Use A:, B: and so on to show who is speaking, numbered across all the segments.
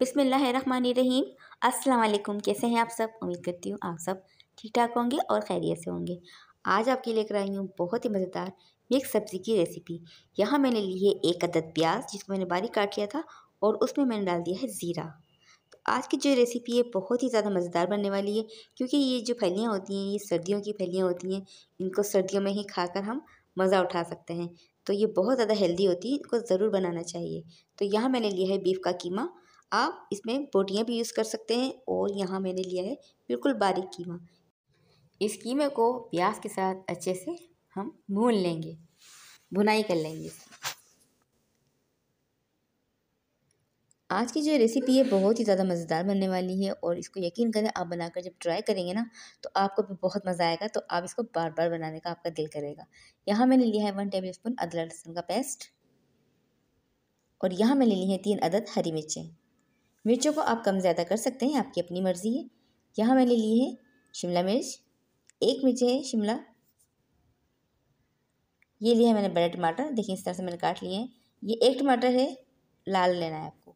A: बिसमीम अस्सलाम कैसे हैं आप सब उम्मीद करती हूँ आप सब ठीक ठाक होंगे और खैरियत से होंगे आज आपके लेकर आई हूँ बहुत ही मज़ेदार मिक्स सब्ज़ी की रेसिपी यहाँ मैंने ली है एक अदद प्याज जिसको मैंने बारीक काट लिया था और उसमें मैंने डाल दिया है ज़ीरा तो आज की जो रेसिपी है बहुत ही ज़्यादा मज़ेदार बनने वाली है क्योंकि ये जो फलियाँ होती हैं ये सर्दियों की फलियाँ होती हैं इनको सर्दियों में ही खाकर हम मज़ा उठा सकते हैं तो ये बहुत ज़्यादा हेल्दी होती है इनको ज़रूर बनाना चाहिए तो यहाँ मैंने लिया है बीफ का कीमा आप इसमें बोटियाँ भी यूज़ कर सकते हैं और यहाँ मैंने लिया है बिल्कुल बारीक कीमा इस कीमे को प्याज के साथ अच्छे से हम भून लेंगे भुनाई कर लेंगे आज की जो रेसिपी है बहुत ही ज़्यादा मज़ेदार बनने वाली है और इसको यकीन करें आप बनाकर जब ट्राई करेंगे ना तो आपको भी बहुत मज़ा आएगा तो आप इसको बार बार बनाने का आपका दिल करेगा यहाँ मैंने लिया है वन टेबल स्पून अदरक लहसुन का पेस्ट और यहाँ मैंने ली है तीन अदद हरी मिर्चें मिर्चों को आप कम ज़्यादा कर सकते हैं आपकी अपनी मर्ज़ी है यहाँ मैंने ली है शिमला मिर्च एक मिर्च है शिमला ये लिया है मैंने बड़े टमाटर देखिए इस तरह से मैंने काट लिए हैं ये एक टमाटर है लाल लेना है आपको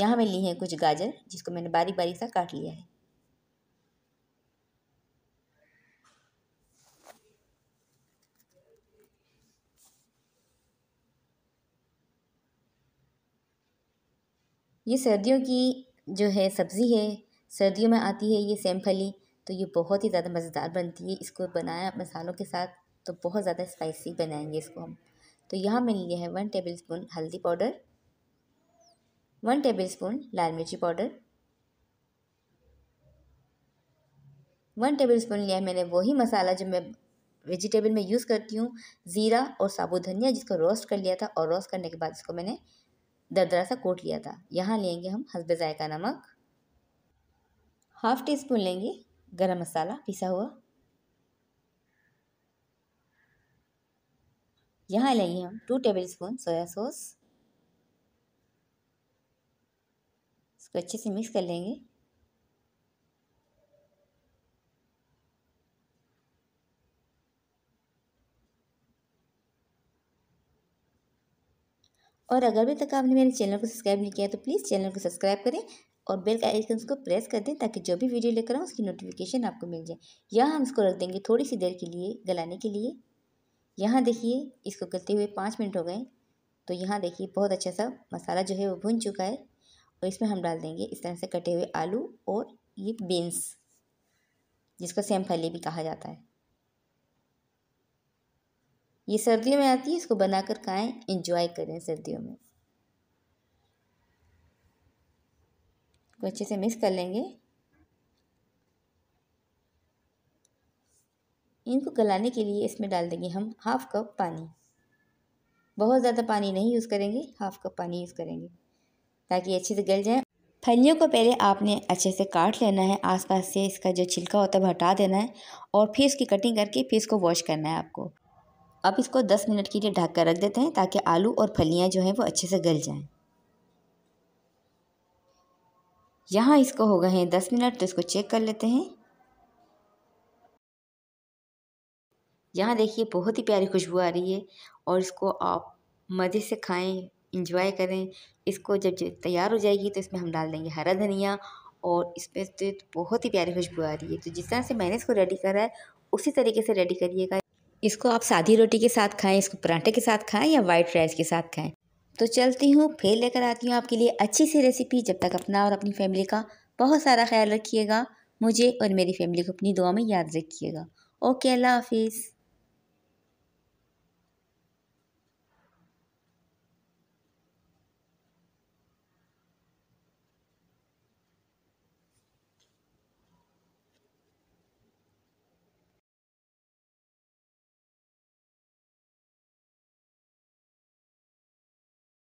A: यहाँ मैं ली है कुछ गाजर जिसको मैंने बारीक बारीक सा काट लिया है ये सर्दियों की जो है सब्ज़ी है सर्दियों में आती है ये सेमफली तो ये बहुत ही ज़्यादा मज़ेदार बनती है इसको बनाया मसालों के साथ तो बहुत ज़्यादा स्पाइसी बनाएंगे इसको हम तो यहाँ मैंने लिया है वन टेबल स्पून हल्दी पाउडर वन टेबल स्पून लाल मिर्ची पाउडर वन टेबल स्पून लिया है मैंने वही मसाला जो मैं वेजिटेबल में यूज़ करती हूँ ज़ीरा और साबुत धनिया जिसको रोस्ट कर लिया था और रोस्ट करने के बाद इसको मैंने दरदरा सा कोट लिया था यहाँ लेंगे हम हसब ज़ायका नमक हाफ़ टी स्पून लेंगे गरम मसाला पिसा हुआ यहाँ लेंगे हम two tablespoon soya sauce इसको अच्छे से मिक्स कर लेंगे और अगर अभी तक आपने मेरे चैनल को सब्सक्राइब नहीं किया तो प्लीज़ चैनल को सब्सक्राइब करें और बेल का आइकन को प्रेस कर दें ताकि जो भी वीडियो लेकर आऊँ उसकी नोटिफिकेशन आपको मिल जाए यह हम इसको रख देंगे थोड़ी सी देर के लिए गलाने के लिए यहाँ देखिए इसको गलते हुए पाँच मिनट हो गए तो यहाँ देखिए बहुत अच्छा सा मसाला जो है वो भुन चुका है और इसमें हम डाल देंगे इस तरह से कटे हुए आलू और ये बीन्स जिसको सेम फली भी कहा जाता है ये सर्दियों में आती है इसको बनाकर खाएं इंजॉय करें सर्दियों में अच्छे से मिक्स कर लेंगे इनको गलाने के लिए इसमें डाल देंगे हम हाफ कप पानी बहुत ज़्यादा पानी नहीं यूज़ करेंगे हाफ कप पानी यूज़ करेंगे ताकि अच्छे से गल जाए फलियों को पहले आपने अच्छे से काट लेना है आसपास से इसका जो छिलका होता है हटा देना है और फिर इसकी कटिंग करके फिर इसको वॉश करना है आपको अब इसको 10 मिनट के लिए ढक कर रख देते हैं ताकि आलू और फलियाँ जो हैं वो अच्छे से गल जाएं यहाँ इसको हो गए हैं 10 मिनट तो इसको चेक कर लेते हैं यहाँ देखिए बहुत ही प्यारी खुशबू आ रही है और इसको आप मज़े से खाएं इंजॉय करें इसको जब तैयार हो जाएगी तो इसमें हम डाल देंगे हरा धनिया और इसमें तो बहुत ही प्यारी खुशबू आ रही है तो जिस तरह से मैंने इसको रेडी करा है उसी तरीके से रेडी करिएगा इसको आप सादी रोटी के साथ खाएं इसको पराठे के साथ खाएं या वाइट राइस के साथ खाएं तो चलती हूँ फिर लेकर आती हूँ आपके लिए अच्छी सी रेसिपी जब तक अपना और अपनी फैमिली का बहुत सारा ख्याल रखिएगा मुझे और मेरी फैमिली को अपनी दुआ में याद रखिएगा ओके अल्लाह हाफिज़